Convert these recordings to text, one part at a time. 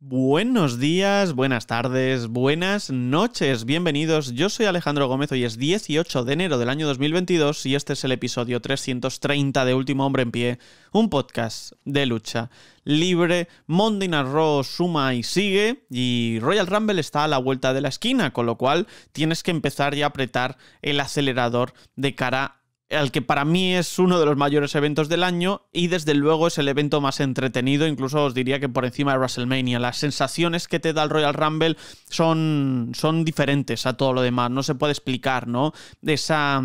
Buenos días, buenas tardes, buenas noches, bienvenidos. Yo soy Alejandro Gómez, y es 18 de enero del año 2022 y este es el episodio 330 de Último Hombre en Pie, un podcast de lucha libre. Monday Night Raw suma y sigue y Royal Rumble está a la vuelta de la esquina, con lo cual tienes que empezar y apretar el acelerador de cara a al que para mí es uno de los mayores eventos del año y desde luego es el evento más entretenido, incluso os diría que por encima de WrestleMania. Las sensaciones que te da el Royal Rumble son, son diferentes a todo lo demás, no se puede explicar, ¿no? esa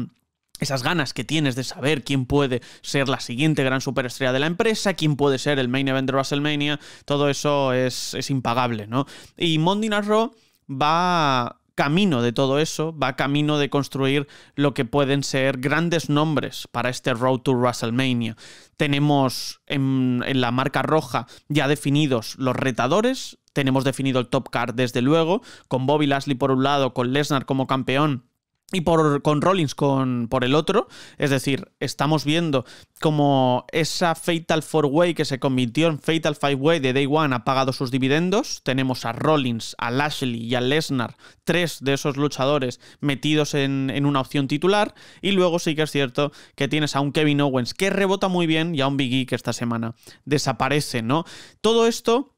esas ganas que tienes de saber quién puede ser la siguiente gran superestrella de la empresa, quién puede ser el main event de WrestleMania, todo eso es, es impagable, ¿no? Y Monday Night Raw va camino de todo eso, va camino de construir lo que pueden ser grandes nombres para este Road to WrestleMania. Tenemos en, la marca roja ya definidos los retadores, tenemos definido el top card desde luego, con Bobby Lashley por un lado, con Lesnar como campeón y por, con Rollins con, por el otro. Es decir, estamos viendo como esa Fatal Four Way que se convirtió en Fatal Five Way de Day One ha pagado sus dividendos. Tenemos a Rollins, a Lashley y a Lesnar, tres de esos luchadores metidos en, una opción titular. Y luego sí que es cierto que tienes a un Kevin Owens que rebota muy bien y a un Big E que esta semana desaparece, ¿no? Todo esto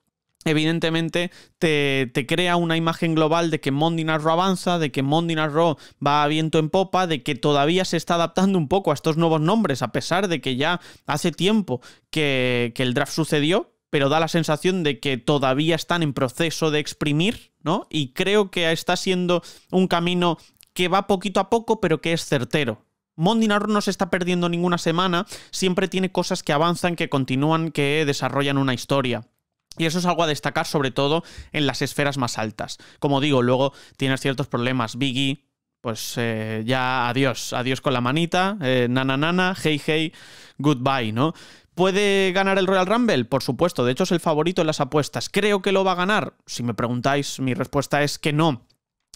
evidentemente te, te, crea una imagen global de que Mondinarro avanza, de que Mondinarro va a viento en popa, de que todavía se está adaptando un poco a estos nuevos nombres, a pesar de que ya hace tiempo que, que el draft sucedió, pero da la sensación de que todavía están en proceso de exprimir, ¿no? Y creo que está siendo un camino que va poquito a poco, pero que es certero. Mondinaro no se está perdiendo ninguna semana, siempre tiene cosas que avanzan, que continúan, que desarrollan una historia. Y eso es algo a destacar sobre todo en las esferas más altas. Como digo, luego tienes ciertos problemas. Biggie, pues eh, ya adiós, adiós con la manita, nananana, eh, nana nana, hey hey, goodbye, ¿no? ¿Puede ganar el Royal Rumble? Por supuesto, de hecho es el favorito en las apuestas. ¿Creo que lo va a ganar? Si me preguntáis, mi respuesta es que no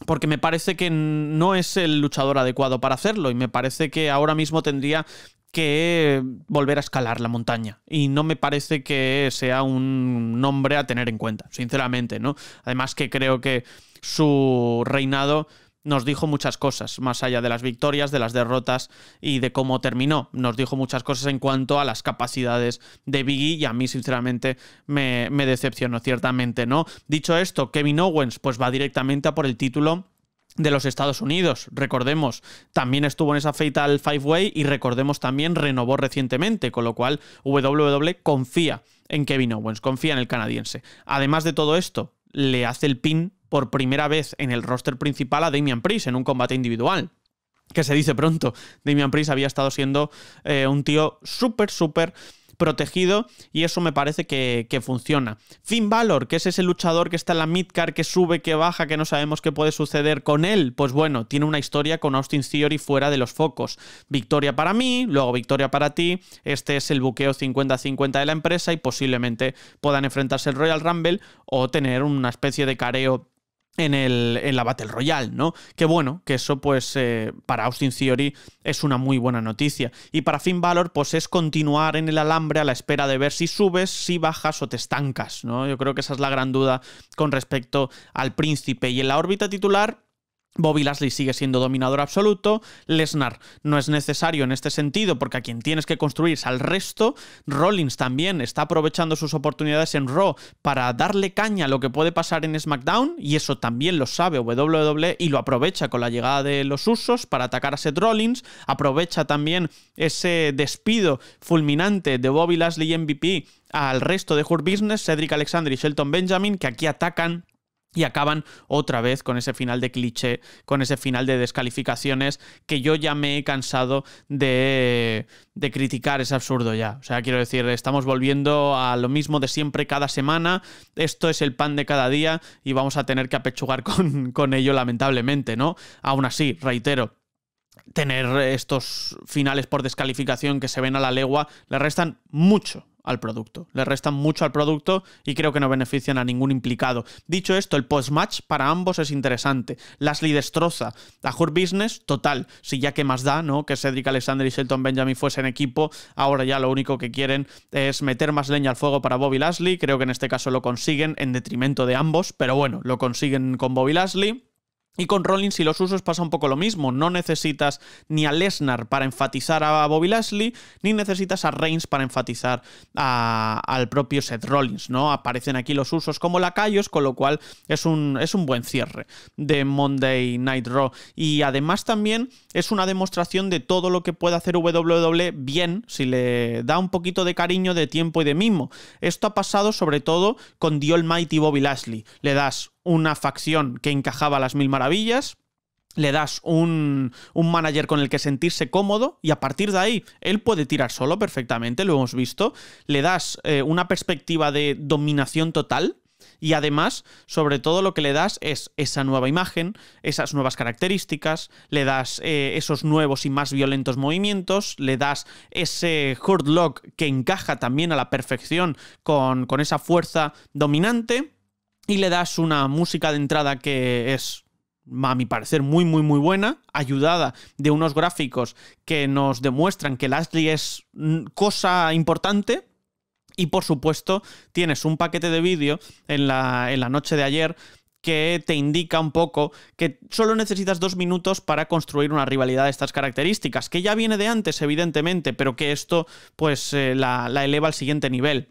porque me parece que no es el luchador adecuado para hacerlo y me parece que ahora mismo tendría que volver a escalar la montaña y no me parece que sea un nombre a tener en cuenta, sinceramente, ¿no? Además que creo que su reinado nos dijo muchas cosas, más allá de las victorias, de las derrotas y de cómo terminó. Nos dijo muchas cosas en cuanto a las capacidades de Biggie y a mí sinceramente me, decepcionó ciertamente, ¿no? Dicho esto, Kevin Owens pues va directamente a por el título de los Estados Unidos. Recordemos, también estuvo en esa Fatal Five Way y recordemos también renovó recientemente, con lo cual WWE confía en Kevin Owens, confía en el canadiense. Además de todo esto, le hace el pin por primera vez en el roster principal a Damian Priest en un combate individual. Que se dice pronto, Damian Priest había estado siendo eh, un tío súper, súper protegido y eso me parece que, funciona. Finn Balor, que es ese luchador que está en la midcard, que sube, que baja, que no sabemos qué puede suceder con él, pues bueno, tiene una historia con Austin Theory fuera de los focos. Victoria para mí, luego victoria para ti, este es el buqueo 50-50 de la empresa y posiblemente puedan enfrentarse el Royal Rumble o tener una especie de careo en, el, en la Battle Royale, ¿no? Que bueno, que eso pues eh, para Austin Theory es una muy buena noticia. Y para Finn Balor pues es continuar en el alambre a la espera de ver si subes, si bajas o te estancas, ¿no? Yo creo que esa es la gran duda con respecto al príncipe. Y en la órbita titular Bobby Lashley sigue siendo dominador absoluto, Lesnar no es necesario en este sentido porque a quien tienes que construir es al resto, Rollins también está aprovechando sus oportunidades en Raw para darle caña a lo que puede pasar en SmackDown y eso también lo sabe WWE y lo aprovecha con la llegada de los usos para atacar a Seth Rollins, aprovecha también ese despido fulminante de Bobby Lashley MVP al resto de Hurt Business, Cedric Alexander y Shelton Benjamin que aquí atacan y acaban otra vez con ese final de cliché, con ese final de descalificaciones que yo ya me he cansado de, criticar, es absurdo ya. O sea, quiero decir, estamos volviendo a lo mismo de siempre cada semana, esto es el pan de cada día y vamos a tener que apechugar con, con ello lamentablemente, ¿no? Aún así, reitero, tener estos finales por descalificación que se ven a la legua le restan mucho, al producto. Le restan mucho al producto y creo que no benefician a ningún implicado. Dicho esto, el post-match para ambos es interesante. Lashley destroza. A Hurt Business, total. Si ya que más da, ¿no? Que Cedric Alexander y Shelton Benjamin fuesen equipo, ahora ya lo único que quieren es meter más leña al fuego para Bobby Lashley. Creo que en este caso lo consiguen en detrimento de ambos, pero bueno, lo consiguen con Bobby Lashley. Y con Rollins y los usos pasa un poco lo mismo. No necesitas ni a Lesnar para enfatizar a Bobby Lashley, ni necesitas a Reigns para enfatizar al propio Seth Rollins, ¿no? Aparecen aquí los usos como lacayos, con lo cual es un, es un buen cierre de Monday Night Raw. Y además también es una demostración de todo lo que puede hacer WWE bien, si le da un poquito de cariño, de tiempo y de mimo. Esto ha pasado sobre todo con The Almighty Bobby Lashley. Le das una facción que encajaba a las mil maravillas, le das un, un, manager con el que sentirse cómodo y a partir de ahí él puede tirar solo perfectamente, lo hemos visto, le das eh, una perspectiva de dominación total. Y además, sobre todo lo que le das es esa nueva imagen, esas nuevas características, le das eh, esos nuevos y más violentos movimientos, le das ese hurt lock que encaja también a la perfección con esa fuerza dominante y le das una música de entrada que es, a mi parecer, muy, muy, muy buena, ayudada de unos gráficos que nos demuestran que Ashley es mm, cosa importante. Y por supuesto, tienes un paquete de vídeo en la, noche de ayer que te indica un poco que solo necesitas dos minutos para construir una rivalidad de estas características, que ya viene de antes, evidentemente, pero que esto pues eh, la eleva al siguiente nivel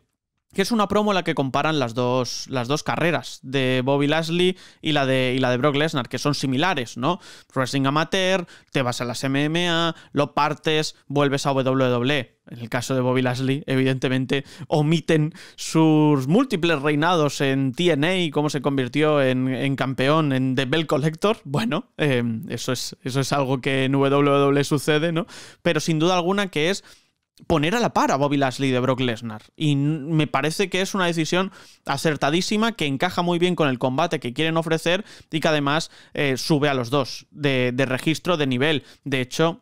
que es una promo en la que comparan las dos, las dos carreras de Bobby Lashley y la de, la de Brock Lesnar, que son similares, ¿no? Wrestling amateur, te vas a las MMA, lo partes, vuelves a WWE. En el caso de Bobby Lashley, evidentemente, omiten sus múltiples reinados en TNA y cómo se convirtió en, campeón en The Bell Collector. Bueno, eh, eso, es, eso es algo que en WWE sucede, ¿no? Pero sin duda alguna que es poner a la par a Bobby Lashley de Brock Lesnar. Y me parece que es una decisión acertadísima que encaja muy bien con el combate que quieren ofrecer y que además eh, sube a los dos de registro, de nivel. De hecho,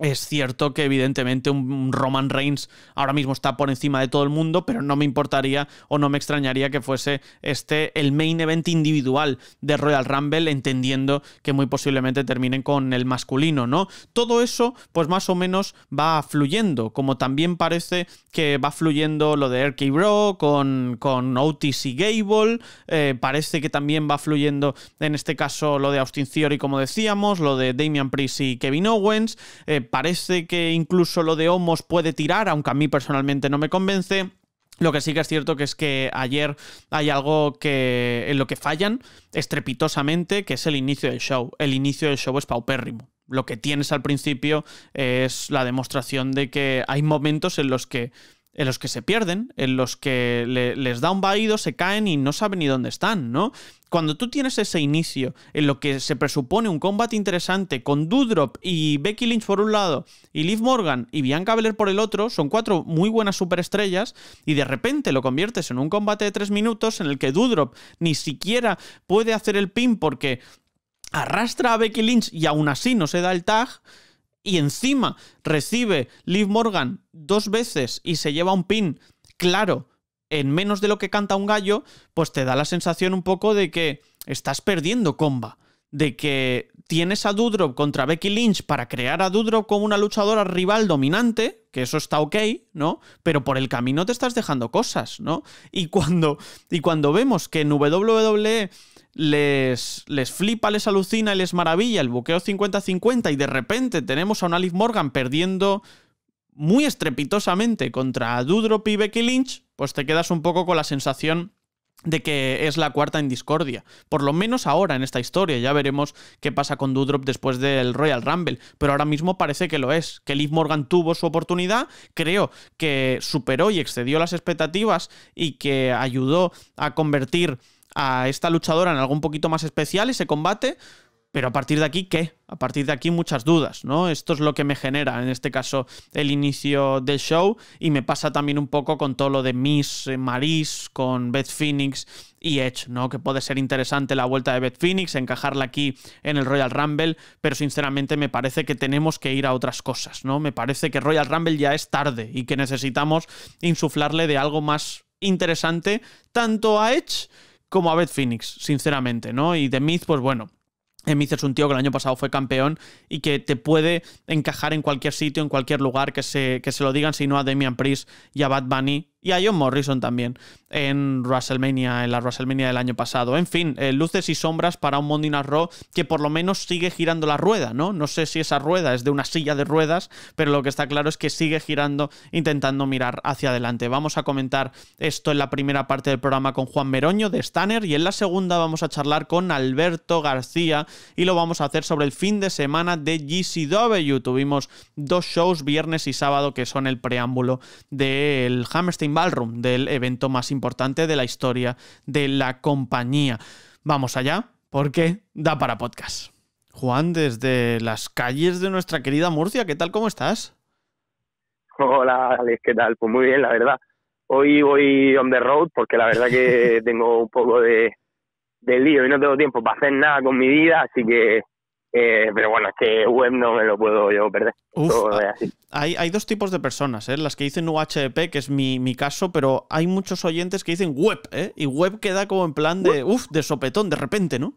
es cierto que evidentemente un Roman Reigns ahora mismo está por encima de todo el mundo, pero no me importaría o no me extrañaría que fuese este el main event individual de Royal Rumble, entendiendo que muy posiblemente terminen con el masculino, ¿no? Todo eso pues más o menos va fluyendo, como también parece que va fluyendo lo de RK Bro con, con Otis y Gable, eh, parece que también va fluyendo en este caso lo de Austin Theory como decíamos, lo de Damian Priest y Kevin Owens, eh, parece que incluso lo de Homos puede tirar, aunque a mí personalmente no me convence. Lo que sí que es cierto que es que ayer hay algo que en lo que fallan estrepitosamente, que es el inicio del show. El inicio del show es paupérrimo. Lo que tienes al principio es la demostración de que hay momentos en los que en los que se pierden, en los que les da un vaído, se caen y no saben ni dónde están, ¿no? Cuando tú tienes ese inicio en lo que se presupone un combate interesante con Dudrop y Becky Lynch por un lado y Liv Morgan y Bianca Belair por el otro, son cuatro muy buenas superestrellas y de repente lo conviertes en un combate de tres minutos en el que Dudrop ni siquiera puede hacer el pin porque arrastra a Becky Lynch y aún así no se da el tag y encima recibe Liv Morgan dos veces y se lleva un pin claro en menos de lo que canta un gallo, pues te da la sensación un poco de que estás perdiendo comba, de que tienes a Dudrop contra Becky Lynch para crear a Dudrop como una luchadora rival dominante, que eso está ok, ¿no? Pero por el camino te estás dejando cosas, ¿no? Y cuando, y cuando vemos que en WWE les, les flipa, les alucina y les maravilla el buqueo 50-50 y de repente tenemos a una Liv Morgan perdiendo muy estrepitosamente contra Dudrop y Becky Lynch, pues te quedas un poco con la sensación de que es la cuarta en discordia. Por lo menos ahora en esta historia. Ya veremos qué pasa con Dudrop después del Royal Rumble. Pero ahora mismo parece que lo es. Que Liv Morgan tuvo su oportunidad. Creo que superó y excedió las expectativas y que ayudó a convertir a esta luchadora en algo un poquito más especial, ese combate, pero a partir de aquí, ¿qué? A partir de aquí muchas dudas, ¿no? Esto es lo que me genera, en este caso, el inicio del show y me pasa también un poco con todo lo de Miss eh, Maris, con Beth Phoenix y Edge, ¿no? Que puede ser interesante la vuelta de Beth Phoenix, encajarla aquí en el Royal Rumble, pero sinceramente me parece que tenemos que ir a otras cosas, ¿no? Me parece que Royal Rumble ya es tarde y que necesitamos insuflarle de algo más interesante tanto a Edge como Beth Phoenix, sinceramente, ¿no? Y The Myth, pues bueno, Myth es un tío que el año pasado fue campeón y que te puede encajar en cualquier sitio, en cualquier lugar que se, que se lo digan, si no a Damian Priest y a Bad Bunny, y a John Morrison también en WrestleMania, en la WrestleMania del año pasado. En fin, eh, luces y sombras para un Monday Raw que por lo menos sigue girando la rueda, ¿no? No sé si esa rueda es de una silla de ruedas, pero lo que está claro es que sigue girando intentando mirar hacia adelante. Vamos a comentar esto en la primera parte del programa con Juan Meroño de Stanner y en la segunda vamos a charlar con Alberto García y lo vamos a hacer sobre el fin de semana de GCW. Tuvimos dos shows viernes y sábado que son el preámbulo del Hammerstein Ballroom, del evento más importante de la historia de la compañía. Vamos allá, porque da para podcast. Juan, desde las calles de nuestra querida Murcia, ¿qué tal? ¿Cómo estás? Hola, Alex, ¿qué tal? Pues muy bien, la verdad. Hoy voy on the road porque la verdad que tengo un poco de, de lío y no tengo tiempo para hacer nada con mi vida, así que eh, pero bueno, es que web no me lo puedo yo perder. Ah, hay, hay, dos tipos de personas, ¿eh? las que dicen UHP, que es mi, caso, pero hay muchos oyentes que dicen web, ¿eh? y web queda como en plan de, uff, de sopetón, de repente, ¿no?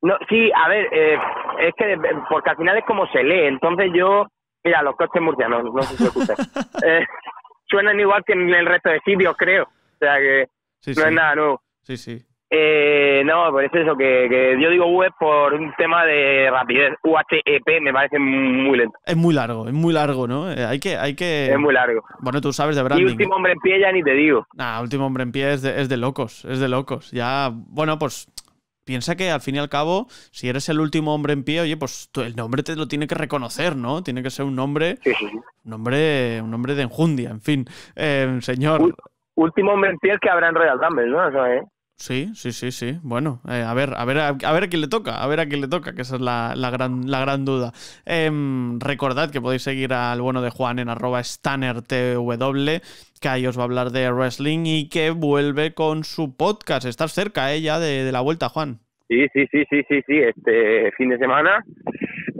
No, sí, a ver, eh, es que, porque al final es como se lee, entonces yo, mira, los coches murcianos, no se preocupen, suenan igual que en el resto de sitios, creo, o sea que no es nada nuevo. Sí, sí. Eh, no, por pues eso, que, yo digo web por un tema de rapidez. UHEP me parece muy lento. Es muy largo, es muy largo, ¿no? Eh, hay que... Hay que... Es muy largo. Bueno, tú sabes de branding. Y Último Hombre en Pie ya ni te digo. Nah, Último Hombre en Pie es de, locos, es de locos. Ya, bueno, pues piensa que al fin y al cabo, si eres el último hombre en pie, oye, pues el nombre te lo tiene que reconocer, ¿no? Tiene que ser un nombre, sí, un nombre, un nombre de enjundia, en fin, eh, señor. último hombre en pie es que habrá en Real Rumble, ¿no? ¿eh? Sí, sí, sí, sí. Bueno, eh, a ver, a ver, a, ver a quién le toca, a ver a quién le toca, que esa es la, gran, la gran duda. Em, recordad que podéis seguir al bueno de Juan en arroba StannerTW, que ahí os va a hablar de wrestling y que vuelve con su podcast. Estás cerca, ¿eh? Ya de, la vuelta, Juan. Sí, sí, sí, sí, sí, sí. Este fin de semana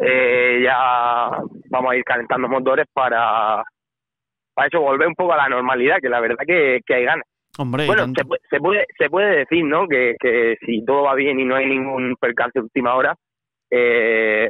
eh, ya vamos a ir calentando motores para, para eso volver un poco a la normalidad, que la verdad que hay ganas. Hombre, bueno, se puede, se, puede, decir, ¿no? Que, si todo va bien y no hay ningún percance última hora, eh,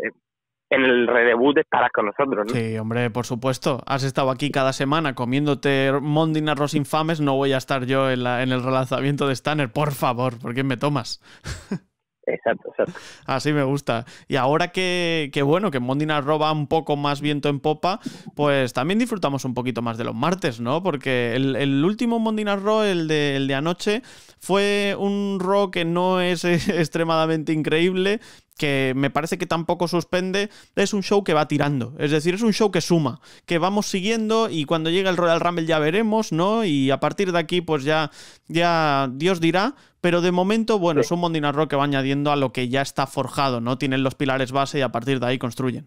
en el redebut estarás con nosotros, ¿no? Sí, hombre, por supuesto. Has estado aquí cada semana comiéndote Mondin arroz infames. No voy a estar yo en, la, en el relanzamiento de Stanner, por favor, ¿por qué me tomas? Exacto, exacto. Así me gusta. Y ahora que, que bueno, que Mondinar roba un poco más viento en popa, pues también disfrutamos un poquito más de los martes, ¿no? Porque el, último Mondinas Ro, el de, el de anoche, fue un Ro que no es extremadamente increíble, que me parece que tampoco suspende, es un show que va tirando. Es decir, es un show que suma, que vamos siguiendo y cuando llegue el Royal Rumble ya veremos, ¿no? Y a partir de aquí, pues ya, ya Dios dirá. Pero de momento, bueno, es un Monday que va añadiendo a lo que ya está forjado, ¿no? Tienen los pilares base y a partir de ahí construyen.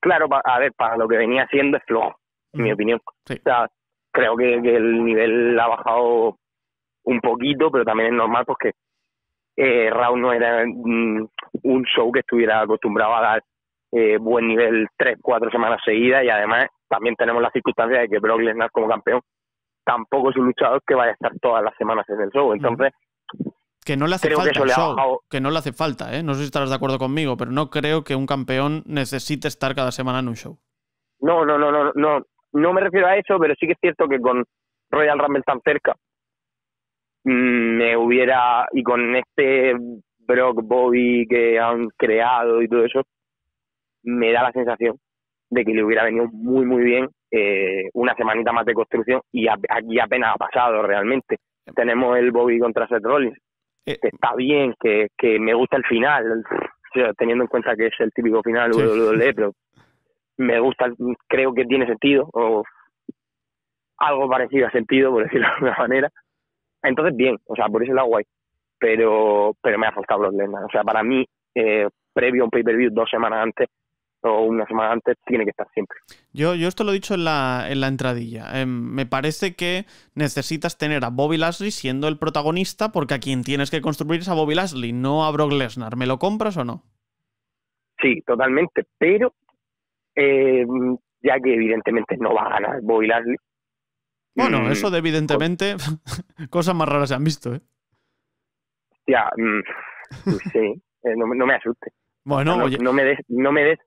Claro, a ver, para lo que venía haciendo es flojo, en mi opinión. O sea, creo que, el nivel ha bajado un poquito, pero también es normal porque eh, Raw no era mm, un show que estuviera acostumbrado a dar eh, buen nivel tres, cuatro semanas seguidas y además también tenemos la circunstancia de que Brock Lesnar como campeón tampoco es un luchador que vaya a estar todas las semanas en el show. Entonces, que no le hace falta que, no le hace falta, ¿eh? No sé si estarás de acuerdo conmigo, pero no creo que un campeón necesite estar cada semana en un show. No, no, no, no, no, no me refiero a eso, pero sí que es cierto que con Royal Rumble tan cerca Mm, me hubiera, y con este Brock Bobby que han creado y todo eso, me da la sensación de que le hubiera venido muy, muy bien eh, una semanita más de construcción y aquí apenas ha pasado realmente. Tenemos el Bobby contra Seth Rollins, eh, que está bien, que, que me gusta el final, teniendo en cuenta que es el típico final de pero me gusta, creo que tiene sentido, o algo parecido a sentido, por decirlo de alguna manera. Entonces, bien, o sea, por ese lado guay. Pero, pero me ha faltado los Lesnar. O sea, para mí, eh, previo a un pay-per-view dos semanas antes o una semana antes, tiene que estar siempre. Yo, yo esto lo he dicho en la, en la entradilla. Em, me parece que necesitas tener a Bobby Lashley siendo el protagonista porque a quien tienes que construir es a Bobby Lashley, no a Brock Lesnar. ¿Me lo compras o no? Sí, totalmente. Pero em, ya que evidentemente no va a ganar Bobby Lashley, bueno, mm, eso de evidentemente, cosas más raras se han visto, ¿eh? Ya, mm, sí, eh, no, me asuste. Bueno, no, me des, no me des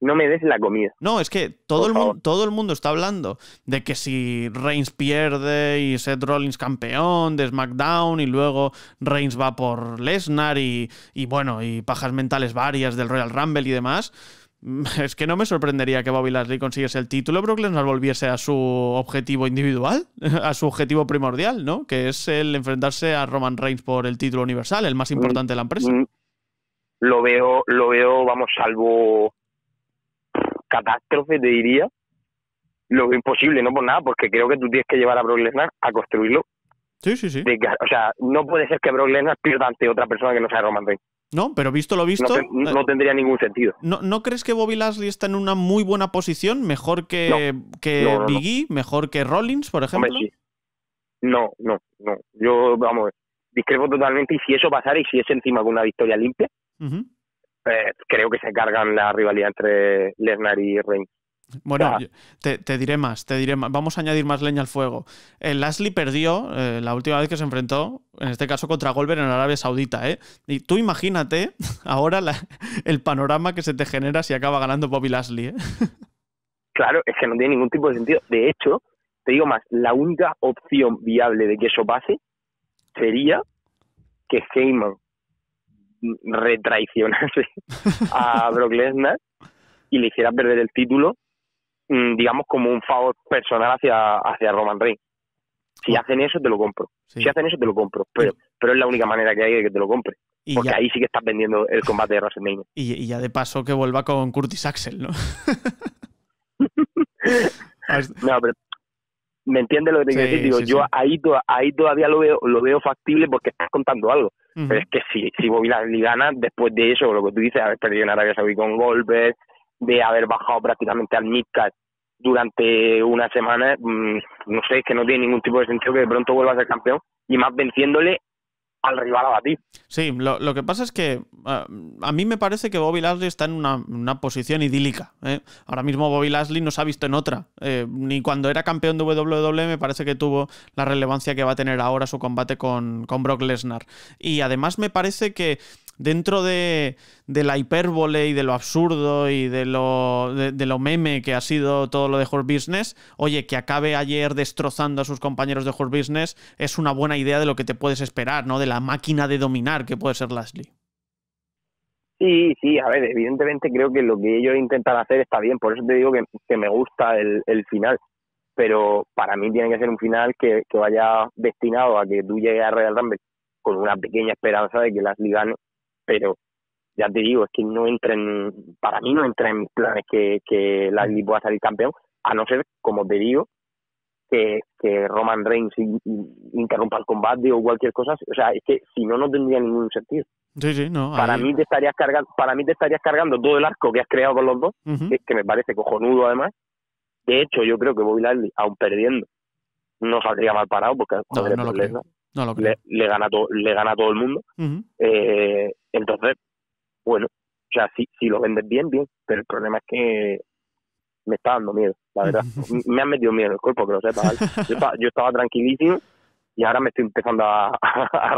no me des la comida. No, es que todo, el, mundo, todo el mundo está hablando de que si Reigns pierde y Seth Rollins campeón de SmackDown y luego Reigns va por Lesnar y, y bueno, y pajas mentales varias del Royal Rumble y demás. Es que no me sorprendería que Bobby Lashley consiguiese el título, de Lesnar volviese a su objetivo individual, a su objetivo primordial, ¿no? Que es el enfrentarse a Roman Reigns por el título universal, el más mm, importante de la empresa. Mm. Lo veo, lo veo, vamos, salvo catástrofe, te diría. Lo veo imposible, no por nada, porque creo que tú tienes que llevar a Brock Lesnar a construirlo. Sí, sí, sí. o sea, no puede ser que Brock Lesnar pierda ante otra persona que no sea Roman Reigns. ¿no? Pero visto lo visto. Eh, no, tendría ningún sentido. ¿no, ¿no, crees que Bobby Lashley está en una muy buena posición? ¿Mejor que, Biggie? ¿Mejor que Rollins, por ejemplo? No, no, no. Yo, vamos, discrepo totalmente. Y si eso pasara y si es encima de una victoria limpia, eh, creo que se cargan la rivalidad entre Lesnar y Reigns. Bueno, ah. te, diré más, te diré más. Vamos a añadir más leña al fuego. El eh, perdió eh, la última vez que se enfrentó, en este caso contra Goldberg en Arabia Saudita, ¿eh? Y tú imagínate ahora el panorama que se te genera si acaba ganando Bobby Lashley, ¿eh? Claro, es que no tiene ningún tipo de sentido. De hecho, te digo más, la única opción viable de que eso pase sería que Heyman retraicionase a Brock Lesnar y le hiciera perder el título Mm, digamos, como un favor personal hacia, hacia Roman Reigns. Si hacen eso, te lo compro. Si hacen eso, te lo compro. Pero, pero es la única manera que hay de que te lo compre. porque ahí sí que estás vendiendo el combate de WrestleMania. Y, y ya de paso que vuelva con Curtis Axel, ¿no? no, pero ¿Me entiendes lo que te Digo, yo Ahí, todavía lo veo, lo veo factible porque estás contando algo. Pero es que si, si Bobby Lashley gana, después de eso, lo que tú dices, haber perdido en Arabia Saudí con golpes de haber bajado prácticamente al mitad durante una semana, mm, no sé, es que no tiene ningún tipo de sentido que de pronto vuelva a ser campeón y más venciéndole al rival a batir. Sí, lo, que pasa es que eh, a mí me parece que Bobby Lashley está en una, posición idílica. ¿eh? Ahora mismo Bobby Lashley no se ha visto en otra. Eh, ni cuando era campeón de WWE me parece que tuvo la relevancia que va a tener ahora su combate con, con Brock Lesnar. Y además me parece que dentro de, la hipérbole y de lo absurdo y de lo, de, meme que ha sido todo lo de Horse Business, oye, que acabe ayer destrozando a sus compañeros de Horse Business es una buena idea de lo que te puedes esperar, ¿no? De la máquina de dominar que puede ser Lashley. Sí, sí, a ver, evidentemente creo que lo que ellos intentan hacer está bien, por eso te digo que, me gusta el, final, pero para mí tiene que ser un final que, que vaya destinado a que tú llegues a Real Rumble con una pequeña esperanza de que Lashley gane pero ya te digo, es que no entra en, para mí no entra en mis planes que, que la pueda salir campeón, a no ser, como te digo, que, que Roman Reigns interrumpa el combate o cualquier cosa, o sea, es que si no, no tendría ningún sentido. Sí, sí, no. Para mí te estarías cargando, para mí te estarías cargando todo el arco que has creado con los dos, es que, me parece cojonudo además. De hecho, yo creo que Bobby Lally, aún perdiendo, no saldría mal parado porque no, no, lo le, no le, gana todo le gana a todo el mundo. eh, entonces, bueno, o sea, si, si lo vendes bien, bien, pero el problema es que me está dando miedo, la verdad. me ha metido miedo el cuerpo, pero lo yo estaba tranquilísimo y ahora me estoy empezando a,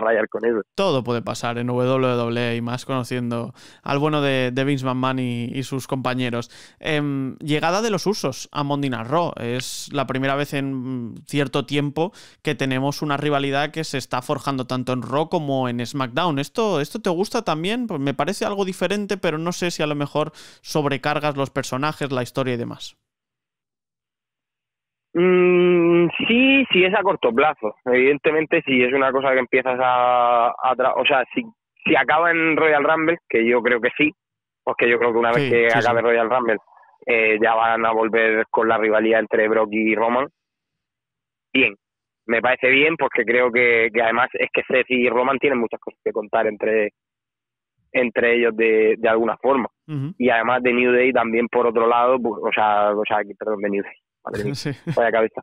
rayar con eso. Todo puede pasar en WWE y más conociendo al bueno de, Vince McMahon y, sus compañeros. Em, llegada de los usos a Night Raw. Es la primera vez en cierto tiempo que tenemos una rivalidad que se está forjando tanto en Raw como en SmackDown. ¿Esto, esto te gusta también? Pues me parece algo diferente, pero no sé si a lo mejor sobrecargas los personajes, la historia y demás. Mm, sí, sí es a corto plazo. Evidentemente, si es una cosa que empiezas a, o sea, si, si acaba en Royal Rumble, que yo creo que sí, porque yo creo que una vez que acabe Royal Rumble, eh, ya van a volver con la rivalidad entre Brock y Roman. Bien, me parece bien porque creo que, además es que Seth y Roman tienen muchas cosas que contar entre entre ellos de, de alguna forma. Y además de New Day también por otro lado, pues, o sea, o sea, perdón, de New Day cabeza.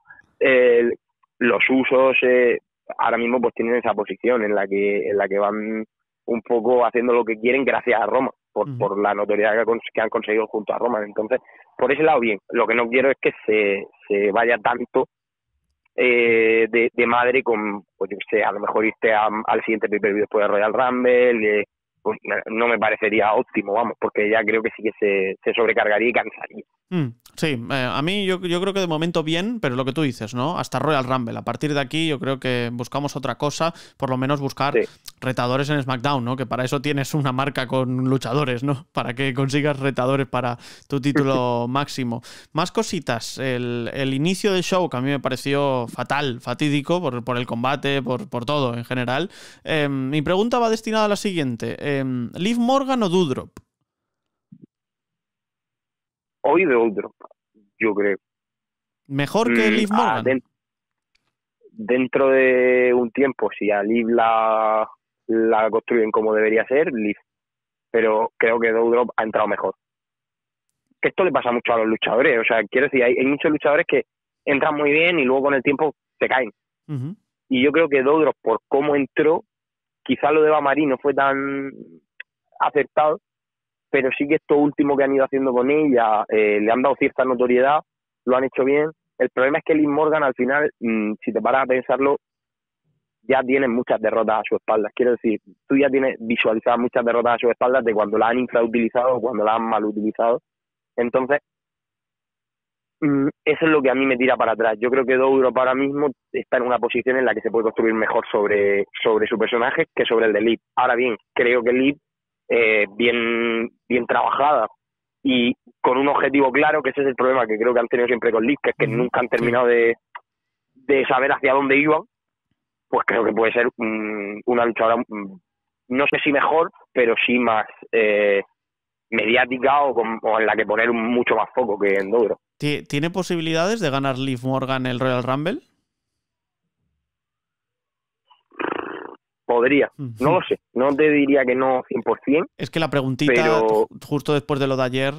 los usos eh, ahora mismo pues tienen esa posición en la que en la que van un poco haciendo lo que quieren gracias a Roma por, por la notoriedad que, han conseguido junto a Roma entonces por ese lado bien lo que no quiero es que se, se vaya tanto eh, de, de, madre con pues yo sé a lo mejor irte al siguiente periodo después de Royal Rumble eh, pues, no me parecería óptimo vamos porque ya creo que sí que se, se sobrecargaría y cansaría Mm, sí, eh, a mí yo, creo que de momento bien, pero lo que tú dices, ¿no? Hasta Royal Rumble. A partir de aquí yo creo que buscamos otra cosa, por lo menos buscar retadores en SmackDown, ¿no? Que para eso tienes una marca con luchadores, ¿no? Para que consigas retadores para tu título máximo. Más cositas. El, inicio del show, que a mí me pareció fatal, fatídico, por, el combate, por, todo en general. Eh, mi pregunta va destinada a la siguiente. Eh, ¿Liv Morgan o Dudrop? hoy de yo creo. ¿Mejor que mm, Liv ah, Morgan? dentro de un tiempo, si a Liv la, la construyen como debería ser, Liv. Pero creo que Doudrop ha entrado mejor. Que esto le pasa mucho a los luchadores. O sea, quiero decir, hay, muchos luchadores que entran muy bien y luego con el tiempo se caen. Y yo creo que Doudrop, por cómo entró, quizá lo de Bamari no fue tan aceptado, pero sí que esto último que han ido haciendo con ella eh, le han dado cierta notoriedad, lo han hecho bien. El problema es que Liz Morgan al final, mm, si te paras a pensarlo, ya tiene muchas derrotas a su espalda. Quiero decir, tú ya tienes visualizadas muchas derrotas a su espalda de cuando la han infrautilizado o cuando la han mal utilizado. Entonces, mm, eso es lo que a mí me tira para atrás. Yo creo que Doudrop ahora mismo está en una posición en la que se puede construir mejor sobre, sobre su personaje que sobre el de Lee. Ahora bien, creo que Lee eh, bien, bien trabajada y con un objetivo claro, que ese es el problema que creo que han tenido siempre con Leaf que es que nunca han terminado de, saber hacia dónde iban, pues creo que puede ser una luchadora, mm, no sé si mejor, pero sí más eh, mediática o, en la que poner mucho más foco que en Dobro. ¿Tiene posibilidades de ganar Leaf Morgan el Royal Rumble? Podría, no lo sé, no te diría que no 100%. Es que la preguntita, justo después de lo de ayer,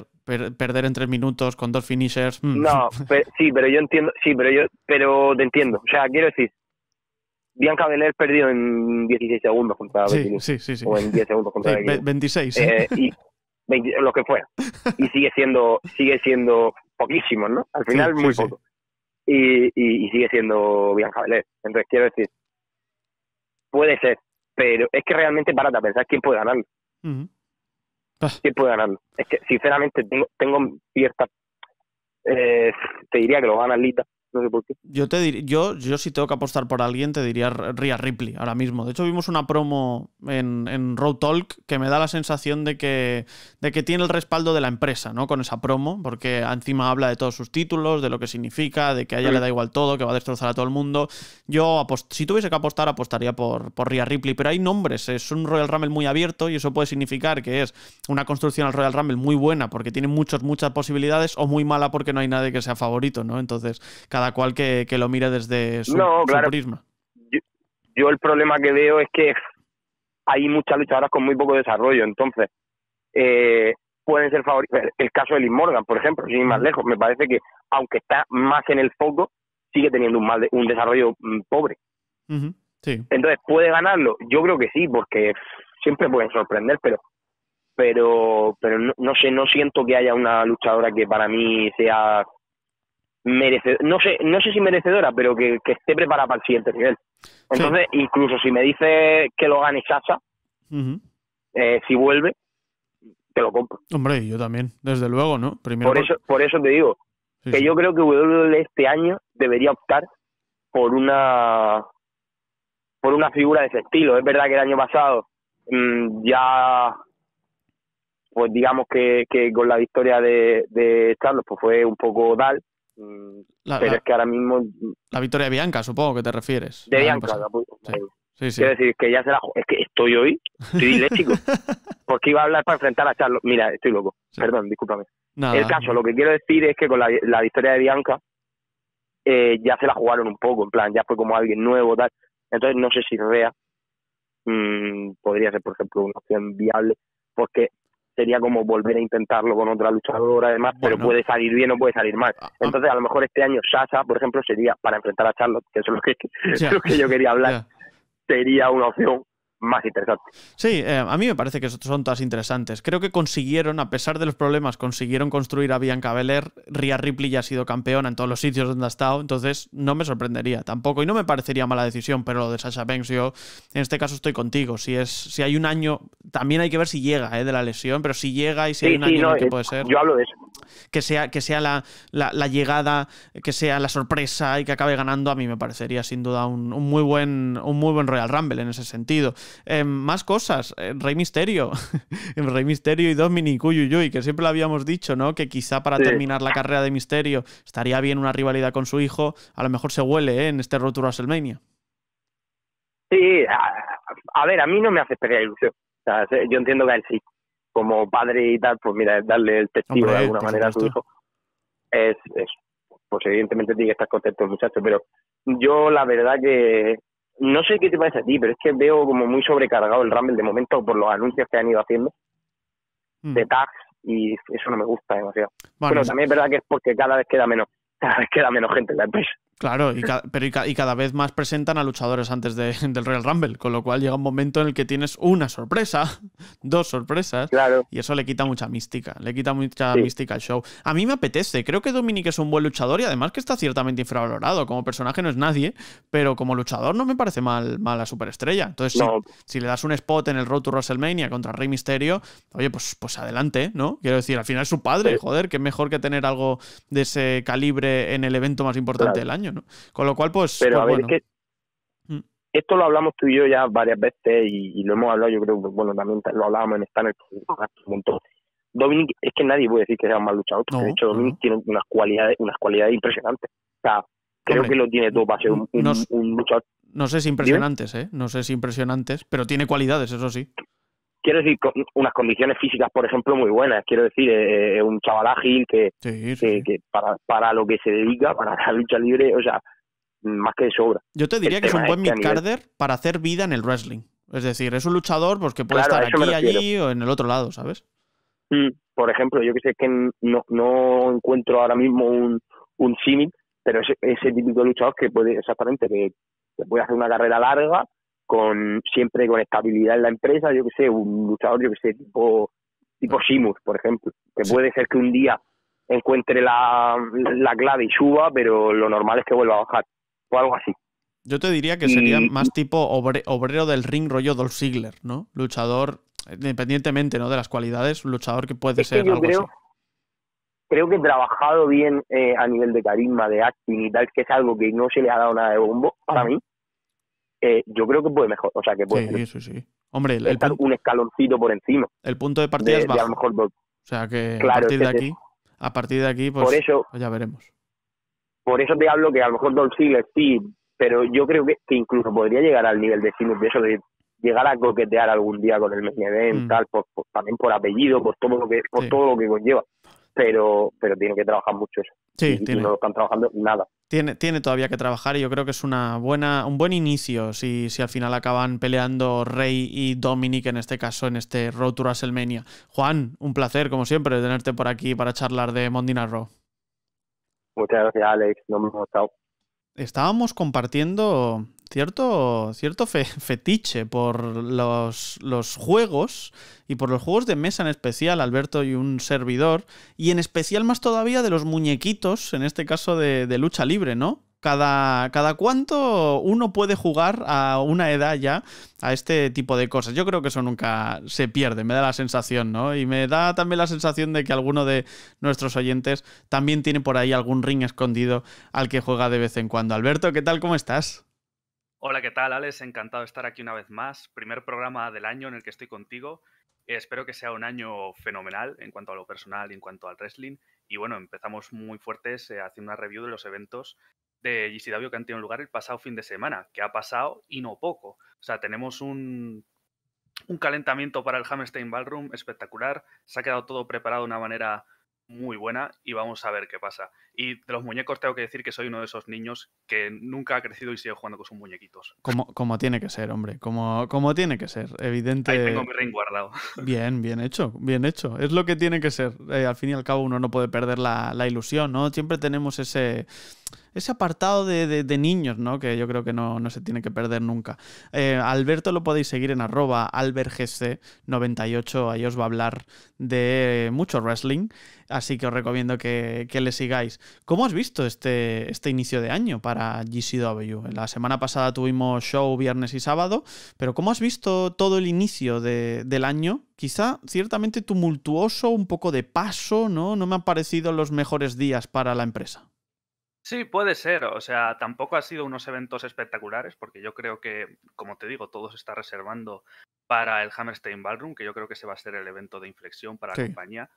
perder en tres minutos con dos finishers. Hmm. No, sí, pero yo entiendo, sí, pero yo pero te entiendo. O sea, quiero decir, Bianca Belair perdió en 16 segundos contra sí, sí, sí, sí, O en 10 segundos contra sí, 26. ¿eh? Eh, lo que fuera. Y sigue siendo, sigue siendo poquísimo, ¿no? Al final, muy poco. Y, y, y sigue siendo Bianca Belair. Entonces, quiero decir Puede ser, pero es que realmente es barata pensar quién puede ganarlo. Ah. ¿Quién puede ganarlo? Es que, sinceramente, tengo, tengo cierta. Eh, te diría que lo a Lita, yo, te diría, yo, yo si tengo que apostar por alguien, te diría Ria Ripley ahora mismo. De hecho, vimos una promo en, en Road Talk que me da la sensación de que, de que tiene el respaldo de la empresa, ¿no? Con esa promo, porque encima habla de todos sus títulos, de lo que significa, de que a ella le da igual todo, que va a destrozar a todo el mundo. Yo, si tuviese que apostar, apostaría por, por Ria Ripley, pero hay nombres, es un Royal Rumble muy abierto y eso puede significar que es una construcción al Royal Rumble muy buena porque tiene muchos, muchas posibilidades o muy mala porque no hay nadie que sea favorito, ¿no? Entonces, cada cada cual que, lo mire desde su, prisma. Yo, el problema que veo es que hay muchas luchadoras con muy poco desarrollo, entonces eh, pueden ser favoritos. El caso de Liz Morgan, por ejemplo, sin ir más lejos, me parece que aunque está más en el foco, sigue teniendo un, un desarrollo mm, pobre. sí. Entonces, ¿puede ganarlo? Yo creo que sí, porque siempre pueden sorprender, pero pero pero no, sé, no siento que haya una luchadora que para mí sea merece, no sé, no sé si merecedora, pero que, que esté preparada para el siguiente nivel. Entonces, incluso si me dice que lo gane Sasa, eh, si vuelve, te lo compro. Hombre, yo también, desde luego, ¿no? Primero por, eso, por eso te digo, que yo creo que WWE este año debería optar por una por una figura de ese estilo. Es verdad que el año pasado mm, ya pues digamos que, con la victoria de, de Charles pues fue un poco tal, la, pero es que ahora mismo. La victoria de Bianca, supongo que te refieres. De Bianca, pues, sí. Quiero decir, que ya se la. Es que estoy hoy, estoy porque iba a hablar para enfrentar a Charlo. Mira, estoy loco. Perdón, discúlpame. El caso, lo que quiero decir es que con la, victoria de Bianca eh, ya se la jugaron un poco, en plan, ya fue como alguien nuevo, tal. Entonces no sé si Rea mm, podría ser, por ejemplo, una opción viable, porque sería como volver a intentarlo con otra luchadora además, pero puede salir bien o puede salir mal. Ah, ah. Entonces, a lo mejor este año Sasha, por ejemplo, sería para enfrentar a Charlotte, que eso es lo que, que yo quería hablar, sería una opción más interesante. Sí, eh, a mí me parece que son todas interesantes. Creo que consiguieron, a pesar de los problemas, consiguieron construir a Bianca Belair. Ria Ripley ya ha sido campeona en todos los sitios donde ha estado, entonces no me sorprendería tampoco y no me parecería mala decisión, pero lo de Sasha Banks yo en este caso estoy contigo. Si es si hay un año, también hay que ver si llega eh, de la lesión, pero si llega y si hay un año eh, puede ser. Yo hablo de eso que sea, que sea la, llegada, que sea la sorpresa y que acabe ganando, a mí me parecería sin duda un, muy, buen, un muy buen Royal Rumble en ese sentido. Eh, más cosas, eh, Rey Misterio, Rey Misterio y Dominic Uyuyuy, que siempre lo habíamos dicho, ¿no? Que quizá para terminar la carrera de Misterio estaría bien una rivalidad con su hijo, a lo mejor se huele ¿eh? en este Road WrestleMania. Sí, a, ver, a mí no me hace especial ilusión. yo entiendo que a él sí, como padre y tal, pues mira, darle el testigo de alguna manera a tu hijo, es, pues evidentemente tiene que estar contento muchacho, pero yo la verdad que no sé qué te parece a ti, pero es que veo como muy sobrecargado el Rumble de momento por los anuncios que han ido haciendo mm. de tags y eso no me gusta demasiado. pero también es verdad que es porque cada vez queda menos, cada vez queda menos gente en la empresa. Claro, y cada, pero y, cada vez más presentan a luchadores antes del Real Rumble, con lo cual llega un momento en el que tienes una sorpresa, dos sorpresas, y eso le quita mucha mística, le quita mucha mística al show. A mí me apetece, creo que Dominic es un buen luchador y además que está ciertamente infravalorado, como personaje no es nadie, pero como luchador no me parece mal, a superestrella. Entonces, si, le das un spot en el Road to WrestleMania contra Rey Mysterio, oye, pues, pues adelante, ¿no? Quiero decir, al final es su padre, joder, que mejor que tener algo de ese calibre en el evento más importante del año. Con lo cual, pues. Pero pues, a ver, esto lo hablamos tú y yo ya varias veces y, lo hemos hablado, yo creo, pues, bueno, también lo hablábamos en en un montón. Dominic, es que nadie puede decir que sea un mal luchador, porque de hecho Dominic tiene unas cualidades, unas cualidades impresionantes. O sea, creo que lo tiene todo para ser un, un luchador. No sé si impresionantes, ¿eh? No sé si impresionantes, pero tiene cualidades, eso sí quiero decir, unas condiciones físicas, por ejemplo, muy buenas. Quiero decir, eh, eh, un chaval ágil que, para, para, lo que se dedica, para la lucha libre, o sea, más que de sobra. Yo te diría que es un buen este para hacer vida en el wrestling. Es decir, es un luchador porque pues, puede estar aquí, allí o en el otro lado, ¿sabes? Mm, por ejemplo, yo que sé que no, no encuentro ahora mismo un, un símil, pero es ese típico luchador que puede, exactamente, que puede hacer una carrera larga con siempre con estabilidad en la empresa, yo que sé, un luchador, yo que sé, tipo tipo por ejemplo, que puede ser que un día encuentre la, clave y suba, pero lo normal es que vuelva a bajar, o algo así. Yo te diría que sería más tipo obrero del ring rollo Dolph Ziggler, ¿no? Luchador, independientemente ¿no? de las cualidades, luchador que puede ser algo creo, que he trabajado bien eh, a nivel de carisma, de acting y tal, que es algo que no se le ha dado nada de bombo para mm. mí. Eh, yo creo que puede mejor, o sea, que puede sí, Hombre, el, un escaloncito por encima. El punto de partida es bajo. a lo mejor O sea, que a partir de aquí, a partir de aquí, pues, por eso, ya veremos. Por eso te hablo que a lo mejor Dolph sí, pero yo creo que, incluso podría llegar al nivel de Sinus, de eso de llegar a coquetear algún día con el Messi, mm. tal, también por apellido, por todo lo que, por todo lo que conlleva. Pero, pero tiene que trabajar mucho eso. Sí, tiene. no están trabajando nada tiene, todavía que trabajar y yo creo que es una buena, un buen inicio si, al final acaban peleando Rey y Dominic en este caso, en este Road to WrestleMania. Juan, un placer, como siempre, tenerte por aquí para charlar de Mondina Raw. Muchas gracias, Alex. No me Estábamos compartiendo cierto, cierto fetiche por los, juegos y por los juegos de mesa en especial, Alberto y un servidor, y en especial más todavía de los muñequitos, en este caso de, lucha libre, ¿no? Cada, cada, cuánto uno puede jugar a una edad ya a este tipo de cosas. Yo creo que eso nunca se pierde, me da la sensación, ¿no? Y me da también la sensación de que alguno de nuestros oyentes también tiene por ahí algún ring escondido al que juega de vez en cuando. Alberto, ¿qué tal? ¿Cómo estás? Hola, ¿qué tal, Alex? Encantado de estar aquí una vez más. Primer programa del año en el que estoy contigo. espero que sea un año fenomenal en cuanto a lo personal y en cuanto al wrestling. Y bueno, empezamos muy fuertes eh, haciendo una review de los eventos de GCW que han tenido lugar el pasado fin de semana, que ha pasado y no poco. O sea, tenemos un, un calentamiento para el Hammerstein Ballroom espectacular. Se ha quedado todo preparado de una manera muy buena y vamos a ver qué pasa. Y de los muñecos tengo que decir que soy uno de esos niños que nunca ha crecido y sigue jugando con sus muñequitos. Como, como tiene que ser, hombre, como, como tiene que ser, evidente. Ahí tengo mi ring guardado. Bien, bien hecho, bien hecho. Es lo que tiene que ser. Eh, al fin y al cabo uno no puede perder la, ilusión, ¿no? Siempre tenemos ese ese apartado de, niños, ¿no? Que yo creo que no, se tiene que perder nunca. Eh, Alberto lo podéis seguir en arroba albergc98, ahí os va a hablar de mucho wrestling así que os recomiendo que, le sigáis. ¿Cómo has visto este, este inicio de año para GCW? La semana pasada tuvimos show viernes y sábado, pero ¿cómo has visto todo el inicio del año? Quizá ciertamente tumultuoso, un poco de paso, ¿no? No me han parecido los mejores días para la empresa. Sí, puede ser. O sea, tampoco ha sido unos eventos espectaculares, porque yo creo que, como te digo, todo se está reservando para el Hammerstein Ballroom, que yo creo que se va a ser el evento de inflexión para la compañía.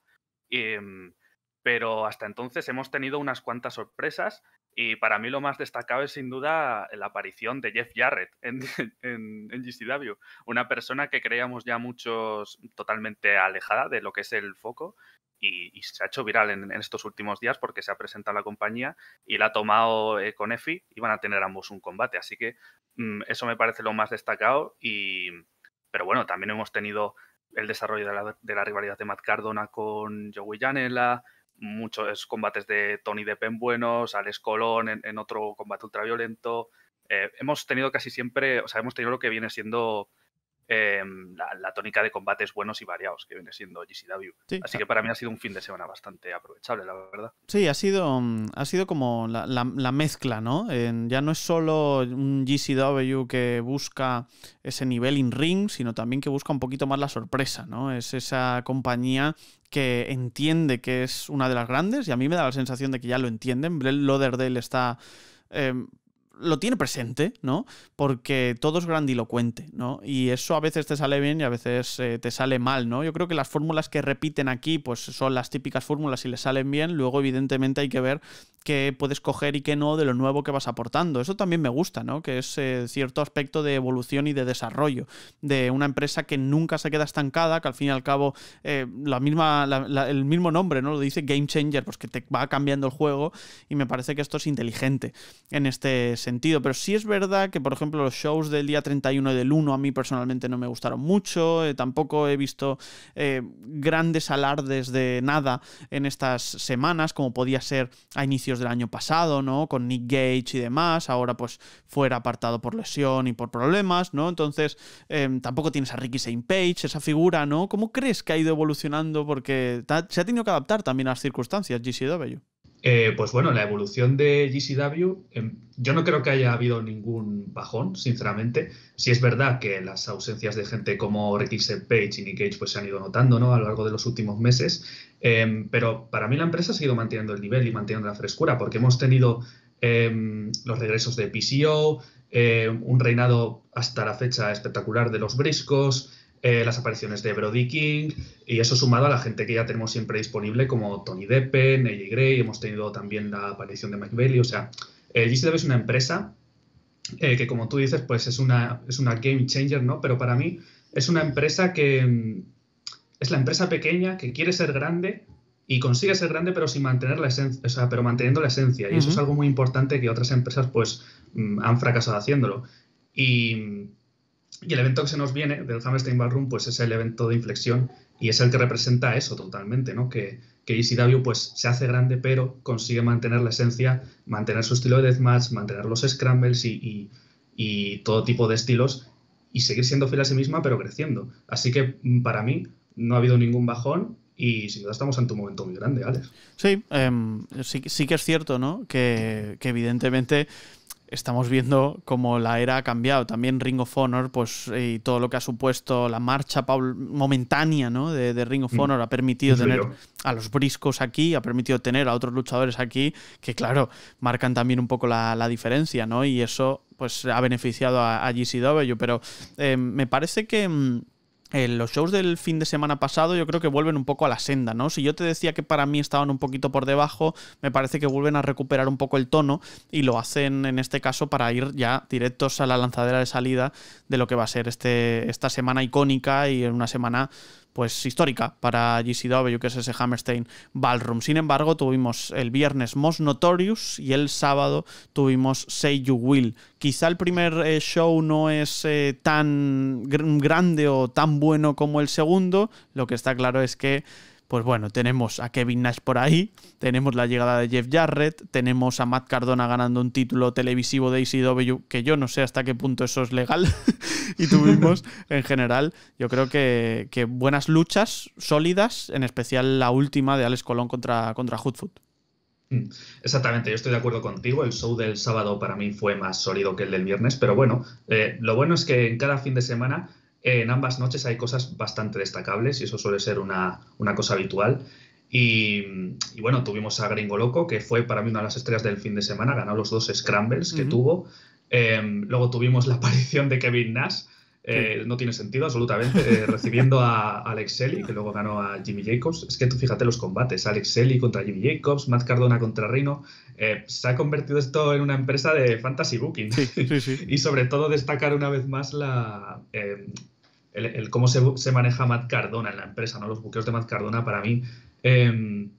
Em, pero hasta entonces hemos tenido unas cuantas sorpresas y para mí lo más destacado es sin duda la aparición de Jeff Jarrett en, GCW, una persona que creíamos ya muchos totalmente alejada de lo que es el foco y, se ha hecho viral en, estos últimos días porque se ha presentado la compañía y la ha tomado eh, con Efi y van a tener ambos un combate. Así que mm, eso me parece lo más destacado y... Pero bueno, también hemos tenido el desarrollo de la, de la, rivalidad de Matt Cardona con Joey Janela, muchos combates de Tony de Pen buenos, Alex Colón en, otro combate ultraviolento. Eh, hemos tenido casi siempre, o sea, hemos tenido lo que viene siendo Em, la, tónica de combates buenos y variados que viene siendo GCW. Así que para mí ha sido un fin de semana bastante aprovechable, la verdad. Sí, ha sido, mm, ha sido como la, mezcla, ¿no? ya no es solo un GCW que busca ese nivel in-ring, sino también que busca un poquito más la sorpresa, ¿no? Es esa compañía que entiende que es una de las grandes y a mí me da la sensación de que ya lo entienden. Brett Loderdale está... Em, lo tiene presente, ¿no? Porque todo es grandilocuente, ¿no? Y eso a veces te sale bien y a veces eh, te sale mal, ¿no? Yo creo que las fórmulas que repiten aquí, pues son las típicas fórmulas y le salen bien. Luego, evidentemente, hay que ver qué puedes coger y qué no de lo nuevo que vas aportando. Eso también me gusta, ¿no? Que es eh, cierto aspecto de evolución y de desarrollo de una empresa que nunca se queda estancada, que al fin y al cabo eh, la misma, el mismo nombre, ¿no? Lo dice Game Changer, pues que te va cambiando el juego y me parece que esto es inteligente en este sentido. Pero sí es verdad que, por ejemplo, los shows del día 31 y del 1 a mí personalmente no me gustaron mucho. Eh, tampoco he visto eh, grandes alardes de nada en estas semanas, como podía ser a inicios del año pasado, ¿no? Con Nick Gage y demás. Ahora, pues, fuera apartado por lesión y por problemas, ¿no? Entonces, eh, tampoco tienes a Ricky Saint Page, esa figura, ¿no? ¿Cómo crees que ha ido evolucionando? Porque se ha tenido que adaptar también a las circunstancias, GCW. Eh, pues bueno, la evolución de GCW, em, yo no creo que haya habido ningún bajón, sinceramente. Si es verdad que las ausencias de gente como Ricky Page y Nick pues, se han ido notando a lo largo de los últimos meses, em, pero para mí la empresa ha seguido manteniendo el nivel y manteniendo la frescura, porque hemos tenido em, los regresos de PCO, eh, un reinado hasta la fecha espectacular de los briscos, eh, las apariciones de Brody King y eso sumado a la gente que ya tenemos siempre disponible como Tony Depp, Neil Gray, hemos tenido también la aparición de Mike Bailey, o sea, eh, es una empresa eh, que como tú dices, pues es una, es una game changer, ¿no? Pero para mí es una empresa que mm, es la empresa pequeña que quiere ser grande y consigue ser grande pero sin mantener la esencia, o sea, pero manteniendo la esencia. Y eso es algo muy importante que otras empresas pues mm, han fracasado haciéndolo. Y mm, y el evento que se nos viene del Hammerstein Ballroom, pues es el evento de inflexión y es el que representa eso totalmente, ¿no? Que, que e pues se hace grande pero consigue mantener la esencia, mantener su estilo de deathmatch, mantener los scrambles y, todo tipo de estilos y seguir siendo fiel a sí misma pero creciendo. Así que mm, para mí no ha habido ningún bajón y sin duda estamos en un momento muy grande, Alex. Sí, em, sí, sí, que es cierto, ¿no? que evidentemente estamos viendo cómo la era ha cambiado. También Ring of Honor, pues, eh, y todo lo que ha supuesto la marcha momentánea ¿no? de, Ring of mm, Honor ha permitido tener a los briscos aquí, ha permitido tener a otros luchadores aquí, que claro, marcan también un poco la, diferencia, ¿no? Y eso, pues, ha beneficiado a, a GCW. Pero eh, me parece que mm, eh, los shows del fin de semana pasado yo creo que vuelven un poco a la senda, ¿no? Si yo te decía que para mí estaban un poquito por debajo, me parece que vuelven a recuperar un poco el tono y lo hacen en este caso para ir ya directos a la lanzadera de salida de lo que va a ser este, esta semana icónica y en una semana pues histórica para GCW, que es ese Hammerstein Ballroom. Sin embargo, tuvimos el viernes Most Notorious y el sábado tuvimos Say You Will. Quizá el primer eh, show no es eh, tan grande o tan bueno como el segundo, lo que está claro es que pues bueno, tenemos a Kevin Nash por ahí, tenemos la llegada de Jeff Jarrett, tenemos a Matt Cardona ganando un título televisivo de ACW, que yo no sé hasta qué punto eso es legal, y tuvimos en general, yo creo que, buenas luchas sólidas, en especial la última de Alex Colón contra, contra Hoodfoot. Mm, exactamente, yo estoy de acuerdo contigo. El show del sábado para mí fue más sólido que el del viernes, pero bueno, eh, lo bueno es que en cada fin de semana en ambas noches hay cosas bastante destacables y eso suele ser una, cosa habitual. Y, bueno, tuvimos a Gringo Loco, que fue para mí una de las estrellas del fin de semana, ganó los dos Scrambles que tuvo. Em, luego tuvimos la aparición de Kevin Nash, eh, no tiene sentido absolutamente, eh, recibiendo a Alex Shelley, que luego ganó a Jimmy Jacobs. Es que tú fíjate los combates, Alex Shelley contra Jimmy Jacobs, Matt Cardona contra Reino, eh, se ha convertido esto en una empresa de fantasy booking. y sobre todo destacar una vez más la, el, cómo se, se, maneja Matt Cardona en la empresa, ¿no? Los buqueos de Matt Cardona para mí. Em,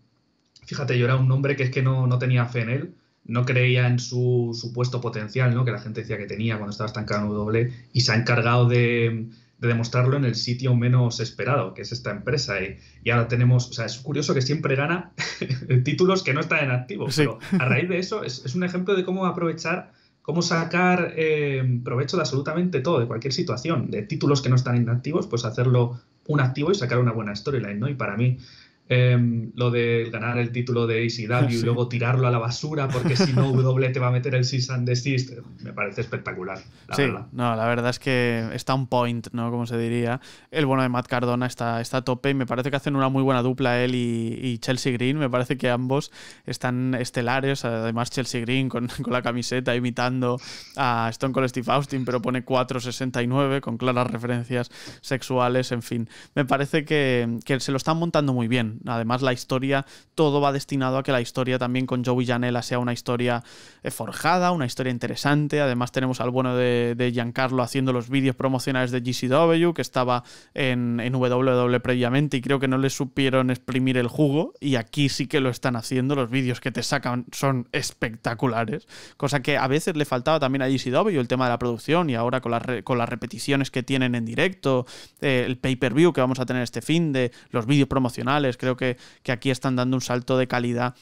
fíjate, yo era un hombre que es que no, tenía fe en él, no creía en su supuesto potencial, ¿no? Que la gente decía que tenía cuando estaba estancado en doble y se ha encargado de, demostrarlo en el sitio menos esperado, que es esta empresa. Y, ahora tenemos, o sea, es curioso que siempre gana títulos que no están en activo, pero a raíz de eso es, es un ejemplo de cómo aprovechar cómo sacar em, provecho de absolutamente todo, de cualquier situación, de títulos que no están inactivos, pues hacerlo un activo y sacar una buena storyline, ¿no? Y para mí, Em, lo de ganar el título de ACW y luego tirarlo a la basura porque si no W te va a meter el Six and the me parece espectacular. La sí, no, la verdad es que está un point, ¿no? Como se diría. El bueno de Matt Cardona está, está a tope y me parece que hacen una muy buena dupla él y, Chelsea Green. Me parece que ambos están estelares. Además, Chelsea Green con, la camiseta imitando a Stone Cold Steve Austin, pero pone 469 con claras referencias sexuales, en fin. Me parece que se lo están montando muy bien Además, la historia, todo va destinado a que la historia también con Joey Janela sea una historia eh, forjada, una historia interesante. Además, tenemos al bueno de, Giancarlo haciendo los vídeos promocionales de GCW, que estaba en, WW e previamente y creo que no le supieron exprimir el jugo. Y aquí sí que lo están haciendo. Los vídeos que te sacan son espectaculares. Cosa que a veces le faltaba también a GCW el tema de la producción y ahora con, las con las repeticiones que tienen en directo, eh, el pay-per-view que vamos a tener este fin de los vídeos promocionales creo que, aquí están dando un salto de calidad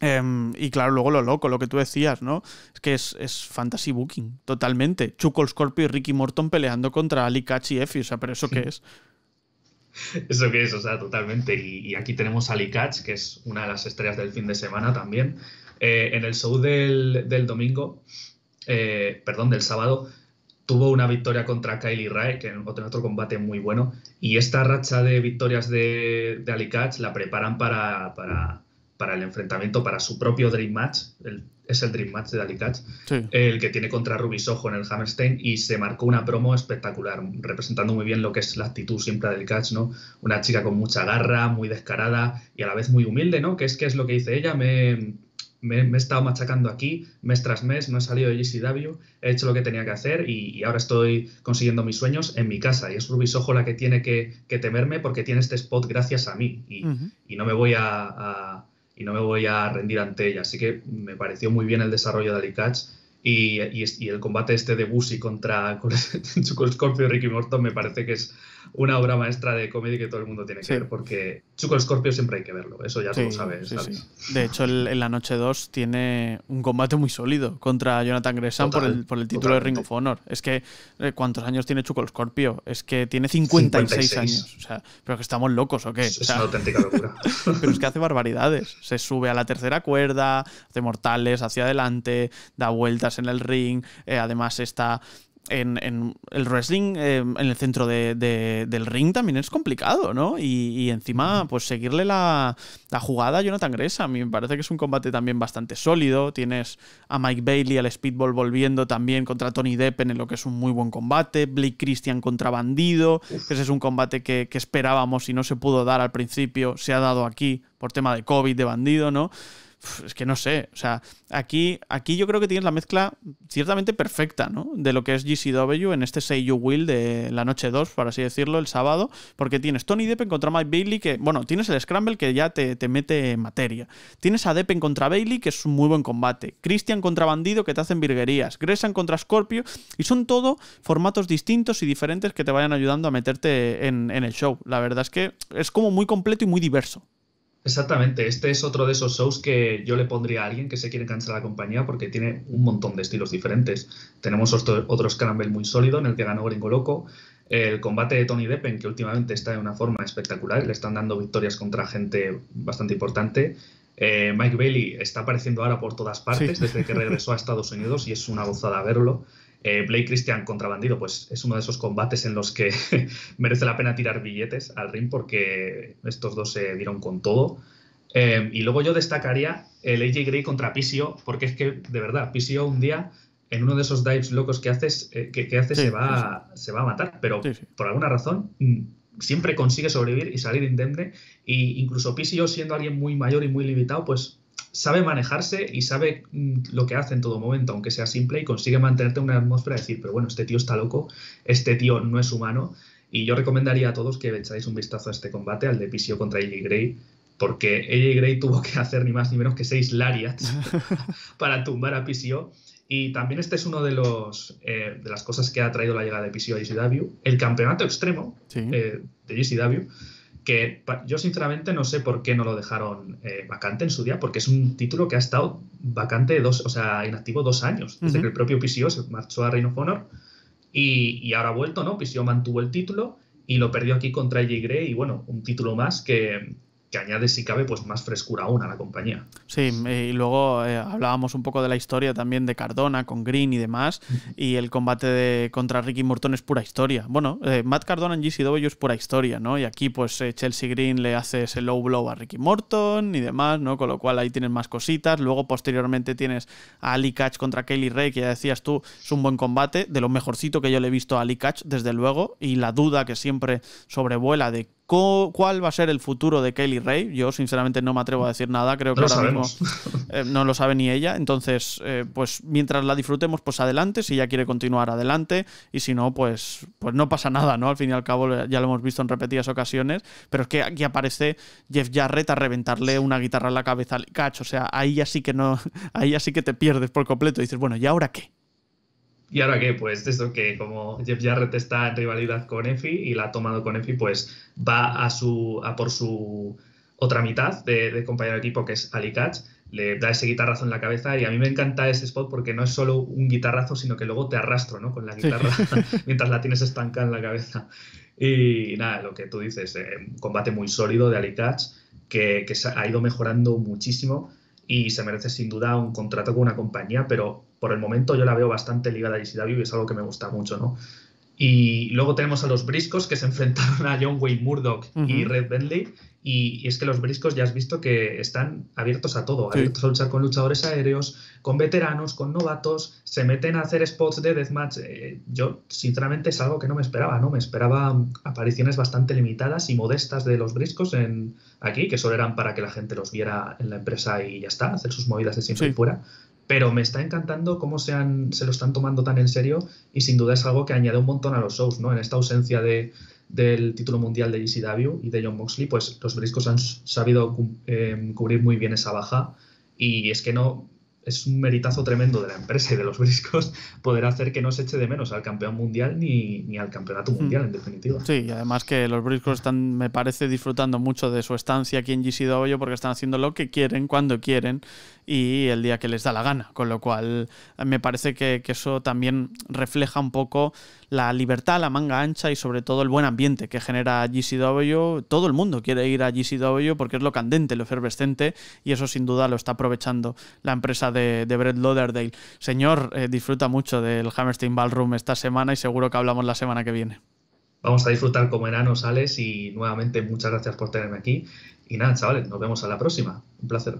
em, y claro, luego lo loco, lo que tú decías, ¿no? Es que es, fantasy booking, totalmente. Chuco Scorpio y Ricky Morton peleando contra Ali Catch y Effie, o sea, pero ¿eso qué es? Eso qué es, o sea, totalmente. Y, aquí tenemos a Ali Catch, que es una de las estrellas del fin de semana también. Eh, en el show del, domingo, eh, perdón, del sábado, tuvo una victoria contra Kylie Rae, que en otro, otro combate muy bueno, y esta racha de victorias de, de Alicatch la preparan para, para, el enfrentamiento, para su propio Dream Match, es el Dream Match de Alicatch, el que tiene contra Ruby Soho en el Hammerstein, y se marcó una promo espectacular, representando muy bien lo que es la actitud siempre de Alicatch, ¿no? Una chica con mucha garra, muy descarada, y a la vez muy humilde, ¿no? Que es que es lo que dice ella, me me, he estado machacando aquí mes tras mes, no he salido de GCW, he hecho lo que tenía que hacer y, ahora estoy consiguiendo mis sueños en mi casa. Y es Rubis Soho la que tiene que, temerme porque tiene este spot gracias a mí y, no me voy a, y no me voy a rendir ante ella. Así que me pareció muy bien el desarrollo de Alicats. Y, el combate este de Busi contra con, Scorpio y Ricky Morton me parece que es una obra maestra de comedia que todo el mundo tiene que ver, porque Chuco Scorpio siempre hay que verlo, eso ya lo sabes. De hecho, en la noche 2 tiene un combate muy sólido contra Jonathan Gresham por, el, por el título de Ring of Honor. Es que, eh, ¿cuántos años tiene Chuco Scorpio? Es que tiene 56, años. O sea, pero que estamos locos o qué. es una auténtica locura. pero es que hace barbaridades. Se sube a la tercera cuerda, hace mortales, hacia adelante, da vueltas en el ring, eh, además está... En, el wrestling, em, en el centro del ring también es complicado, ¿no? Y, encima, pues seguirle la, la, jugada a Jonathan Gresa, a mí me parece que es un combate también bastante sólido. Tienes a Mike Bailey, al Speedball, volviendo también contra Tony Depp en lo que es un muy buen combate. Blake Christian contra Bandido, que ese es un combate que, que esperábamos y no se pudo dar al principio, se ha dado aquí por tema de COVID, de Bandido, ¿no? es que no sé, o sea, aquí, aquí yo creo que tienes la mezcla ciertamente perfecta, ¿no? De lo que es GCW en este Say You Will de la noche 2, por así decirlo, el sábado, porque tienes Tony Deppen contra Mike Bailey, que, bueno, tienes el Scramble que ya te, te mete en materia. Tienes a Deppen contra Bailey, que es un muy buen combate. Christian contra Bandido, que te hacen virguerías. Gresan contra Scorpio, y son todo formatos distintos y diferentes que te vayan ayudando a meterte en el show. La verdad es que es como muy completo y muy diverso. Exactamente, este es otro de esos shows que yo le pondría a alguien que se quiere cansar la compañía porque tiene un montón de estilos diferentes. Tenemos otro, otro Scramble muy sólido en el que ganó Gringo Loco, el combate de Tony Deppen que últimamente está de una forma espectacular, le están dando victorias contra gente bastante importante. Eh, Mike Bailey está apareciendo ahora por todas partes desde que regresó a Estados Unidos y es una gozada verlo. Eh, Blake Christian contra Bandido, pues es uno de esos combates en los que merece la pena tirar billetes al ring porque estos dos se dieron con todo. Em, y luego yo destacaría el AJ Gray contra Pisio, porque es que, de verdad, Pisio un día, en uno de esos dives locos que haces, eh, que, hace, se, va, se va a matar, pero por alguna razón mm, siempre consigue sobrevivir y salir indemne. Y incluso Pisio, siendo alguien muy mayor y muy limitado, pues sabe manejarse y sabe mm, lo que hace en todo momento, aunque sea simple, y consigue mantenerte una atmósfera de decir, pero bueno, este tío está loco, este tío no es humano. Y yo recomendaría a todos que echáis un vistazo a este combate, al de Pisio contra AJ Gray, porque AJ Gray tuvo que hacer ni más ni menos que seis lariats para tumbar a Pisio. Y también este es uno de los eh, de las cosas que ha traído la llegada de PCO a GCW. El campeonato extremo eh, de GCW que yo sinceramente no sé por qué no lo dejaron eh, vacante en su día, porque es un título que ha estado vacante dos, o sea, inactivo dos años, desde que el propio PCO se marchó a Reino of Honor y, ahora ha vuelto, ¿no? PCO mantuvo el título y lo perdió aquí contra J. y bueno, un título más que, que añade, si cabe, pues más frescura aún a la compañía. Sí, eh, y luego eh, hablábamos un poco de la historia también de Cardona con Green y demás, y el combate de, contra Ricky Morton es pura historia. Bueno, eh, Matt Cardona en GCW es pura historia, ¿no? Y aquí, pues Chelsea Green le hace ese low blow a Ricky Morton y demás, ¿no? Con lo cual ahí tienes más cositas. Luego, posteriormente, tienes a Ali Catch contra Kelly Ray, que ya decías tú, es un buen combate, de lo mejorcito que yo le he visto a Ali Catch, desde luego, y la duda que siempre sobrevuela de ¿Cuál va a ser el futuro de Kelly Ray? Yo sinceramente no me atrevo a decir nada, creo que ahora mismo eh, no lo sabe ni ella, entonces eh, pues mientras la disfrutemos pues adelante, si ella quiere continuar adelante y si no pues, pues no pasa nada, ¿no? Al fin y al cabo ya lo hemos visto en repetidas ocasiones, pero es que aquí aparece Jeff Jarrett a reventarle una guitarra en la cabeza al cacho, o sea, ahí así que no, ahí así que te pierdes por completo y dices, bueno, ¿y ahora qué? ¿Y ahora qué? Pues eso, que como Jeff Jarrett está en rivalidad con Effie y la ha tomado con Effie, pues va a, su, a por su otra mitad de, compañero de equipo que es Ali le da ese guitarrazo en la cabeza y a mí me encanta ese spot porque no es solo un guitarrazo, sino que luego te arrastro ¿no? con la guitarra mientras la tienes estancada en la cabeza. Y nada, lo que tú dices, eh, un combate muy sólido de Ali que, que ha ido mejorando muchísimo y se merece sin duda un contrato con una compañía, pero por el momento yo la veo bastante ligada a GCW y es algo que me gusta mucho, ¿no? Y luego tenemos a los Briscos que se enfrentaron a John Wayne Murdoch y Red Bentley. Y, es que los Briscos ya has visto que están abiertos a todo, abiertos a luchar con luchadores aéreos, con veteranos, con novatos, se meten a hacer spots de deathmatch. Eh, yo, sinceramente, es algo que no me esperaba, ¿no? Me esperaba apariciones bastante limitadas y modestas de los Briscos en, aquí, que solo eran para que la gente los viera en la empresa y ya está, hacer sus movidas de siempre y fuera pero me está encantando cómo se, han, se lo están tomando tan en serio y sin duda es algo que añade un montón a los shows, ¿no? En esta ausencia del título mundial de GCW y de John Moxley, pues los briscos han sabido em, cubrir muy bien esa baja y es que no es un meritazo tremendo de la empresa y de los briscos poder hacer que no se eche de menos al campeón mundial ni, al campeonato mm. mundial, en definitiva. Sí, y además que los briscos están, me parece, disfrutando mucho de su estancia aquí en GCW porque están haciendo lo que quieren, cuando quieren, y el día que les da la gana. Con lo cual me parece que, eso también refleja un poco la libertad, la manga ancha y sobre todo el buen ambiente que genera GCW. Todo el mundo quiere ir a GCW porque es lo candente, lo efervescente y eso sin duda lo está aprovechando la empresa de, Brett Lauderdale. Señor, eh, disfruta mucho del Hammerstein Ballroom esta semana y seguro que hablamos la semana que viene. Vamos a disfrutar como enanos, Alex, y nuevamente muchas gracias por tenerme aquí. Y nada, chavales, nos vemos a la próxima. Un placer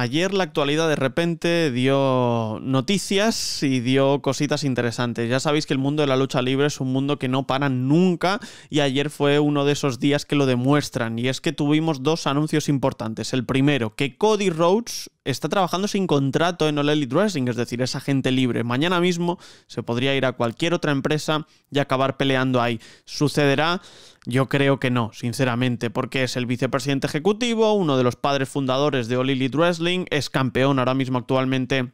ayer la actualidad de repente dio noticias y dio cositas interesantes. Ya sabéis que el mundo de la lucha libre es un mundo que no para nunca y ayer fue uno de esos días que lo demuestran. Y es que tuvimos dos anuncios importantes. El primero, que Cody Rhodes está trabajando sin contrato en All Elite Wrestling, es decir, es agente libre. Mañana mismo se podría ir a cualquier otra empresa y acabar peleando ahí. ¿Sucederá? Yo creo que no, sinceramente, porque es el vicepresidente ejecutivo, uno de los padres fundadores de All Elite Wrestling, es campeón ahora mismo actualmente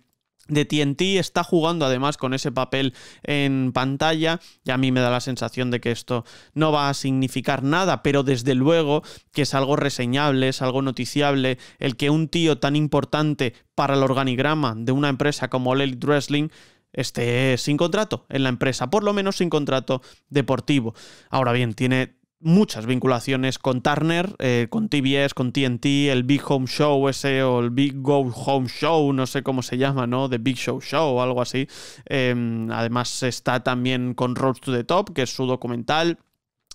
de TNT está jugando además con ese papel en pantalla y a mí me da la sensación de que esto no va a significar nada, pero desde luego que es algo reseñable, es algo noticiable el que un tío tan importante para el organigrama de una empresa como el Elite Wrestling esté sin contrato en la empresa, por lo menos sin contrato deportivo. Ahora bien, tiene muchas vinculaciones con Turner, eh, con TBS, con TNT, el Big Home Show ese o el Big Go Home Show, no sé cómo se llama, ¿no? The Big Show Show o algo así. Em, además está también con Road to the Top, que es su documental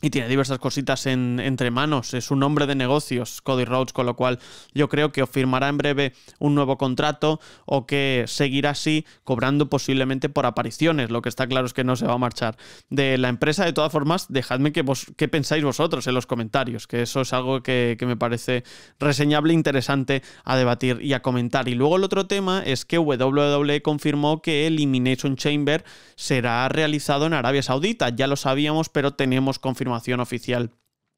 y tiene diversas cositas entre manos. Es un hombre de negocios, Cody Rhodes, con lo cual yo creo que firmará en breve un nuevo contrato o que seguirá así cobrando posiblemente por apariciones. Lo que está claro es que no se va a marchar de la empresa. De todas formas, dejadme que vos, qué pensáis vosotros en los comentarios, que eso es algo que, que me parece reseñable, e interesante a debatir y a comentar. Y luego el otro tema es que WWE confirmó que Elimination Chamber será realizado en Arabia Saudita. Ya lo sabíamos, pero tenemos confirmación confirmación oficial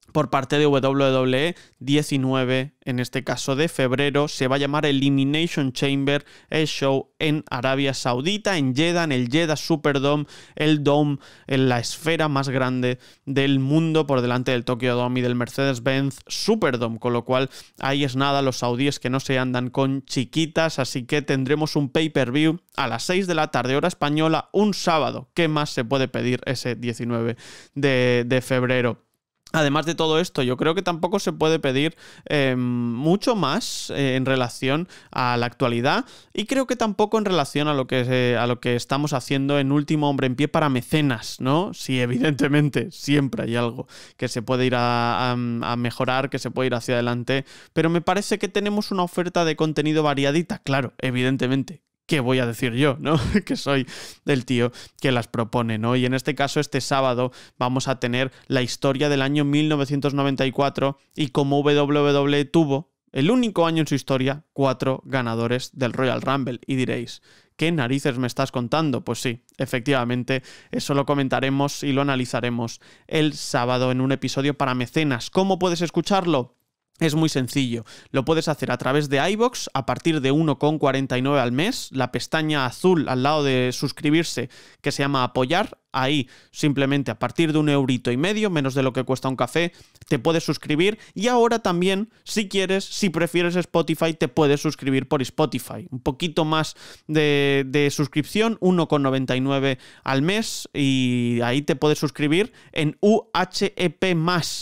por parte de WWE 19, en este caso de febrero, se va a llamar Elimination Chamber, el show en Arabia Saudita, en Jeddah, en el Jeddah Superdome, el Dome, en la esfera más grande del mundo por delante del Tokyo Dome y del Mercedes-Benz Superdome, con lo cual ahí es nada, los saudíes que no se andan con chiquitas, así que tendremos un pay-per-view a las 6 de la tarde hora española un sábado. ¿Qué más se puede pedir ese 19 de febrero? Además de todo esto, yo creo que tampoco se puede pedir eh, mucho más eh, en relación a la actualidad y creo que tampoco en relación a lo que, lo que estamos haciendo en Último Hombre en Pie para mecenas, ¿no? Sí, evidentemente, siempre hay algo que se puede ir a mejorar, que se puede ir hacia adelante, pero me parece que tenemos una oferta de contenido variadita, claro, evidentemente, ¿qué voy a decir yo? ¿No? que soy el tío que las propone, ¿no? Y en este caso, este sábado vamos a tener la historia del año 1994 y cómo WWE tuvo el único año en su historia, cuatro ganadores del Royal Rumble. Y diréis, ¿qué narices me estás contando? Pues sí, efectivamente, eso lo comentaremos y lo analizaremos el sábado en un episodio para mecenas. ¿Cómo puedes escucharlo? Es muy sencillo, lo puedes hacer a través de iBox a partir de 1,49 al mes, la pestaña azul al lado de suscribirse que se llama apoyar, ahí simplemente a partir de un eurito y medio, menos de lo que cuesta un café, te puedes suscribir y ahora también, si quieres, si prefieres Spotify, te puedes suscribir por Spotify. Un poquito más de, de suscripción, 1,99 al mes y ahí te puedes suscribir en UHEP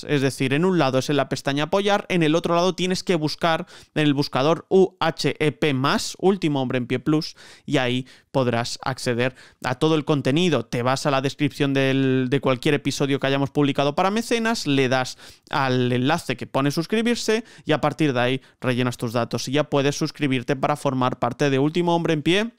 es decir, en un lado es en la pestaña apoyar, en el otro lado tienes que buscar en el buscador UHEP último hombre en pie plus y ahí podrás acceder a todo el contenido. Te vas a la descripción de cualquier episodio que hayamos publicado para mecenas, le das al enlace que pone suscribirse y a partir de ahí rellenas tus datos y ya puedes suscribirte para formar parte de Último Hombre en Pie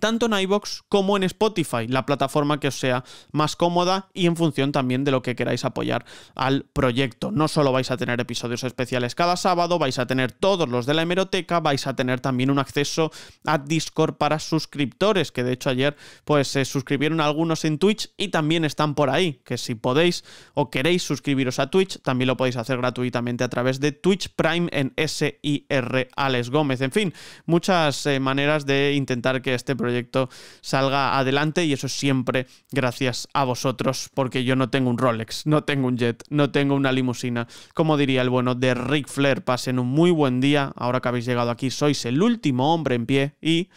tanto en iBox como en Spotify, la plataforma que os sea más cómoda y en función también de lo que queráis apoyar al proyecto. No solo vais a tener episodios especiales cada sábado, vais a tener todos los de la hemeroteca, vais a tener también un acceso a Discord para suscriptores, que de hecho ayer pues se suscribieron algunos en Twitch y también están por ahí, que si podéis o queréis suscribiros a Twitch, también lo podéis hacer gratuitamente a través de Twitch Prime en SIR Alex Gómez. En fin, muchas eh, maneras de intentar que este proyecto salga adelante y eso siempre gracias a vosotros, porque yo no tengo un Rolex, no tengo un jet, no tengo una limusina. Como diría el bueno de Rick Flair, pasen un muy buen día. Ahora que habéis llegado aquí, sois el último hombre en pie y...